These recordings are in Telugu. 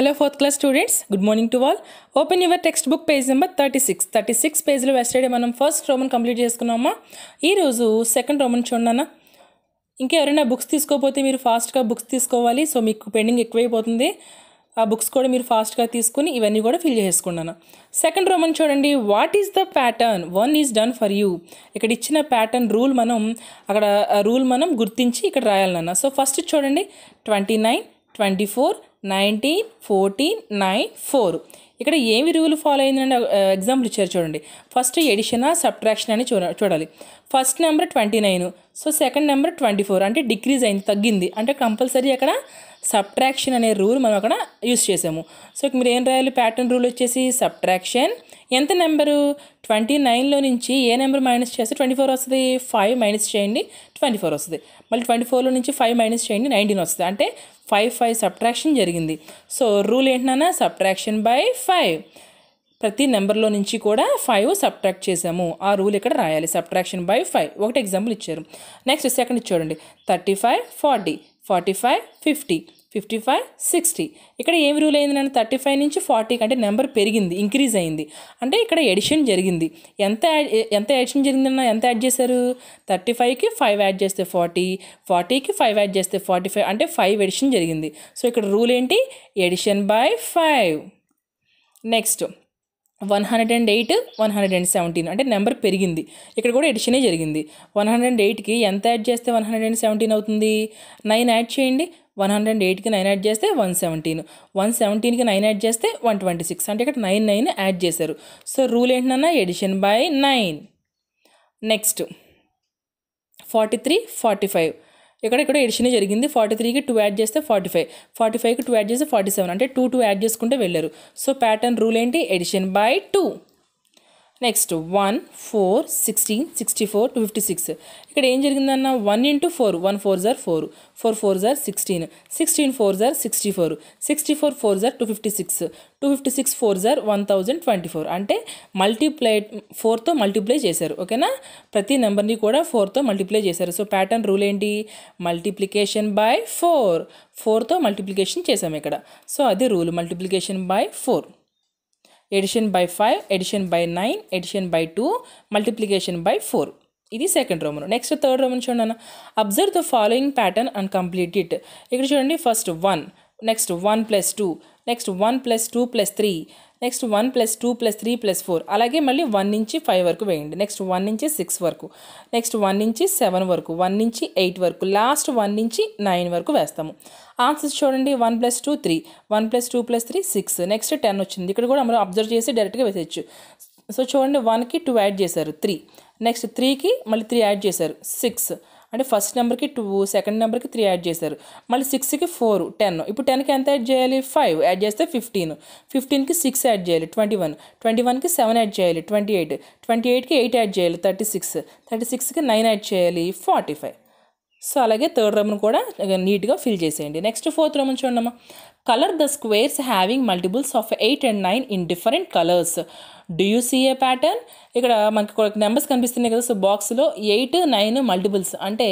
hello fourth class students good morning to all open your text book page number thirty six thirty six పేజ్లో వెస్టర్డే మనం ఫస్ట్ రోమన్ కంప్లీట్ చేసుకున్నామా ఈరోజు సెకండ్ రోమన్ చూడన్నా ఇంకెవరైనా బుక్స్ తీసుకోకపోతే మీరు ఫాస్ట్గా బుక్స్ తీసుకోవాలి సో మీకు పెండింగ్ ఎక్కువైపోతుంది ఆ బుక్స్ కూడా మీరు ఫాస్ట్గా తీసుకుని ఇవన్నీ కూడా ఫిల్ చేసుకున్నాను సెకండ్ రోమన్ చూడండి what is the pattern one is done for you ఇక్కడ ఇచ్చిన ప్యాటర్న్ రూల్ మనం అక్కడ రూల్ మనం గుర్తించి ఇక్కడ రాయాలన్నా సో ఫస్ట్ చూడండి twenty nine twenty four nineteen fourteen nine four ఇక్కడ ఏమి రూల్ ఫాలో అయిందండి ఎగ్జాంపుల్ ఇచ్చారు చూడండి ఫస్ట్ ఎడిషనా సబ్ట్రాక్షన్ అని చూడాలి first number twenty nine so second number twenty four అంటే డిక్రీజ్ అయింది తగ్గింది అంటే కంపల్సరీ అక్కడ సబ్ట్రాక్షన్ అనే రూల్ మనం అక్కడ యూస్ చేసాము సో మీరు ఏం రాయాలి ప్యాటర్న్ రూల్ వచ్చేసి సబ్ట్రాక్షన్ ఎంత నెంబరు ట్వంటీ నైన్లో నుంచి ఏ నెంబర్ మైనస్ చేస్తే ట్వంటీ ఫోర్ వస్తుంది ఫైవ్ మైనస్ చేయండి ట్వంటీ ఫోర్ వస్తుంది మళ్ళీ ట్వంటీ ఫోర్లో నుంచి ఫైవ్ మైనస్ చేయండి నైన్టీన్ వస్తుంది అంటే ఫైవ్ ఫైవ్ సబ్ట్రాక్షన్ జరిగింది సో రూల్ ఏంటన్నా సబ్ట్రాక్షన్ బై ఫైవ్ ప్రతి నెంబర్లో నుంచి కూడా ఫైవ్ సబ్ట్రాక్ట్ చేసాము ఆ రూల్ ఇక్కడ రాయాలి సబ్ట్రాక్షన్ బై ఫైవ్ ఒకటి ఎగ్జాంపుల్ ఇచ్చారు నెక్స్ట్ సెకండ్ చూడండి thirty five forty forty five fifty fifty five sixty ఇక్కడ ఏమి రూల్ అయింది నన్ను థర్టీ ఫైవ్ నుంచి ఫార్టీకి అంటే నెంబర్ పెరిగింది ఇంక్రీజ్ అయింది అంటే ఇక్కడ ఎడిషన్ జరిగింది ఎంత ఎంత ఎడిషన్ జరిగిందన్న ఎంత యాడ్ చేశారు థర్టీ ఫైవ్కి ఫైవ్ యాడ్ చేస్తే ఫార్టీ ఫార్టీకి ఫైవ్ యాడ్ చేస్తే ఫార్టీ ఫైవ్ అంటే ఫైవ్ ఎడిషన్ జరిగింది సో ఇక్కడ రూల్ ఏంటి addition by five next one hundred and eight one hundred and seventeen అంటే నెంబర్ పెరిగింది ఇక్కడ కూడా ఎడిషనే జరిగింది వన్ హండ్రెడ్ అండ్ ఎయిట్కి ఎంత యాడ్ చేస్తే వన్ హండ్రెడ్ అండ్ సెవెంటీన్ అవుతుంది నైన్ యాడ్ చేయండి వన్ హండ్రెడ్ అండ్ ఎయిట్కి నైన్ యాడ్ చేస్తే వన్ సెవెంటీన్ వన్ సెవెంటీన్కి నైన్ యాడ్ చేస్తే వన్ ట్వంటీ సిక్స్ అంటే ఇక్కడ నైన్ నైన్ యాడ్ చేశారు సో రూల్ ఏంటన్నా addition by nine next forty three forty five ఇక్కడ ఇక్కడ ఎడిషన్ జరిగింది ఫార్టీ త్రీకి టూ యాడ్ చేస్తే ఫార్టీ ఫైవ్ ఫార్టీ ఫైవ్కి టూ యాడ్ చేస్తే ఫార్టీ సెవెన్ అంటే టూ టూ యాడ్ చేసుకుంటే వెళ్ళారు సో ప్యాటర్న్ రూల్ ఏంటి addition by two next one four sixteen sixty four two fifty six ఇక్కడ ఏం జరిగిందన్న one into four one four జార్ ఫోర్ ఫోర్ ఫోర్ జార్ సిక్స్టీన్ సిక్స్టీన్ ఫోర్ జార్ sixty four sixty four four జార్ two fifty six two fifty six four జార్ వన్ థౌజండ్ ట్వంటీ ఫోర్ అంటే మల్టీప్లై ఫోర్తో మల్టిప్లై చేశారు ఓకేనా ప్రతి నెంబర్ని కూడా ఫోర్తో మల్టిప్లై చేశారు సో ప్యాటర్న్ రూల్ ఏంటి మల్టిప్లికేషన్ బై ఫోర్ ఫోర్తో మల్టిప్లికేషన్ చేసాము ఇక్కడ సో అది rule multiplication by four addition by five addition by nine addition by two multiplication by four ఇది second Roman next third Roman చూడండి observe the following pattern and complete it ఇక్కడ చూడండి first one next one plus two next one plus two plus three next one plus two plus three plus four అలాగే మళ్ళీ వన్ నుంచి ఫైవ్ వరకు వేయండి నెక్స్ట్ వన్ నుంచి సిక్స్ వరకు నెక్స్ట్ వన్ నుంచి సెవెన్ వరకు వన్ నుంచి ఎయిట్ వరకు లాస్ట్ వన్ నుంచి నైన్ వరకు వేస్తాము ఆన్సర్స్ చూడండి one plus two three one plus two plus three six next ten వచ్చింది ఇక్కడ కూడా మనం అబ్జర్వ్ చేసి డైరెక్ట్గా వేసేయచ్చు సో చూడండి వన్కి టూ యాడ్ చేశారు త్రీ నెక్స్ట్ త్రీకి మళ్ళీ త్రీ యాడ్ చేశారు సిక్స్ అంటే ఫస్ట్ నెంబర్కి టూ సెకండ్ నెంబర్కి త్రీ యాడ్ చేశారు మళ్ళీ సిక్స్కి ఫోర్ టెన్ ఇప్పుడు టెన్కి ఎంత యాడ్ చేయాలి ఫైవ్ యాడ్ చేస్తే ఫిఫ్టీన్ ఫిఫ్టీన్కి సిక్స్ యాడ్ చేయాలి ట్వంటీ వన్ ట్వంటీ వన్కి సెవెన్ యాడ్ చేయాలి ట్వంటీ ఎయిట్ ట్వంటీ ఎయిట్కి ఎయిట్ యాడ్ చేయాలి థర్టీ సిక్స్ థర్టీ సిక్స్కి నైన్ యాడ్ చేయాలి ఫార్టీ ఫైవ్ సో అలాగే థర్డ్ రోమ్ను కూడా నీట్గా ఫిల్ చేసేయండి నెక్స్ట్ ఫోర్త్ రోమన్ చూడమ్మా colour the squares having multiples of eight and nine in different colours do you see pattern ఇక్కడ మనకి కొన్ని నెంబర్స్ కనిపిస్తున్నాయి కదా సో బాక్స్లో ఎయిట్ నైన్ మల్టిపుల్స్ అంటే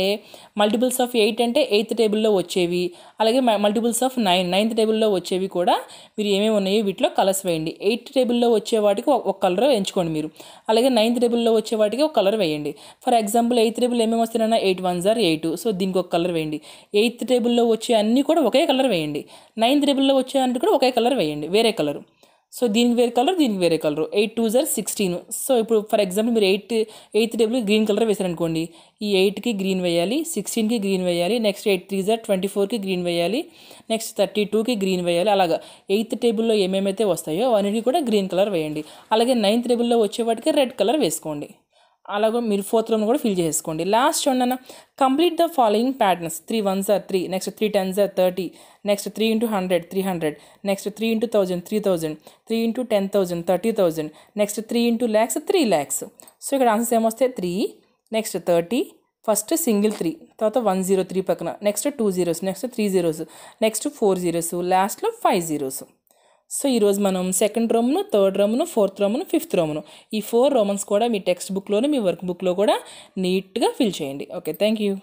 మల్టిపుల్స్ ఆఫ్ ఎయిట్ అంటే ఎయిత్ టేబుల్లో వచ్చేవి అలాగే మల్టిపుల్స్ ఆఫ్ నైన్ నైన్త్ టేబుల్లో వచ్చేవి కూడా మీరు ఏమేమి ఉన్నాయో వీటిలో కలర్స్ వేయండి ఎయిత్ టేబుల్లో వచ్చే వాటికి ఒక కలర్ ఎంచుకోండి మీరు అలాగే నైన్త్ టేబుల్లో వచ్చే వాటికి ఒక కలర్ వేయండి ఫర్ ఎగ్జాంపుల్ ఎయిత్ టేబుల్ ఏమేమి వస్తున్నాయన్నా ఎయిట్ వన్ జార్ ఎయిట్ సో దీనికి ఒక కలర్ వేయండి ఎయిత్ టేబుల్లో వచ్చే అన్నీ కూడా ఒకే కలర్ వేయండి నైన్త్ టేబుల్లో వచ్చే అన్నిటి కూడా ఒకే కలర్ వేయండి వేరే కలర్ సో దీనికి వేరే కలర్ దీనికి వేరే కలర్ ఎయిట్ టూ జర్ సిక్స్టీన్ సో ఇప్పుడు ఫర్ ఎగ్జాంపుల్ మీరు eight eighth table green colour వేశారనుకోండి ఈ ఎయిట్కి గ్రీన్ వేయాలి సిక్స్టీన్కి గ్రీన్ వేయాలి నెక్స్ట్ ఎయిట్ త్రీ జర్ ట్వంటీ ఫోర్కి గ్రీన్ వేయాలి నెక్స్ట్ థర్టీ టూకి గ్రీన్ వేయాలి అలాగా ఎయిత్ టేబుల్లో ఏమేమైతే వస్తాయో అవన్నీ కూడా గ్రీన్ కలర్ వేయండి అలాగే నైన్త్ టేబుల్లో వచ్చే వాటికి రెడ్ కలర్ వేసుకోండి అలాగే మీరు ఫోర్త్ రోని కూడా ఫిల్ చేసుకోండి లాస్ట్ చూడండి complete the following patterns three ones are three next three tens are thirty next three into hundred three hundred next three into thousand three thousand three into ten thousand thirty thousand next three into lakhs three lakhs so ఇక్కడ ఆన్సర్స్ ఏమొస్తాయి three next thirty first single three తర్వాత వన్ జీరో త్రీ పక్కన next two zeros next three zeros next four zeros లాస్ట్లో ఫైవ్ జీరోస్ సో ఈరోజు మనం సెకండ్ రోమును థర్డ్ రోమును ఫోర్త్ రోమ్ను ఫిఫ్త్ రోమ్ను ఈ ఫోర్ రోమన్స్ కూడా మీ టెక్స్ట్ బుక్లోను మీ వర్క్ బుక్లో కూడా నీట్గా ఫిల్ చేయండి ఓకే థ్యాంక్ యూ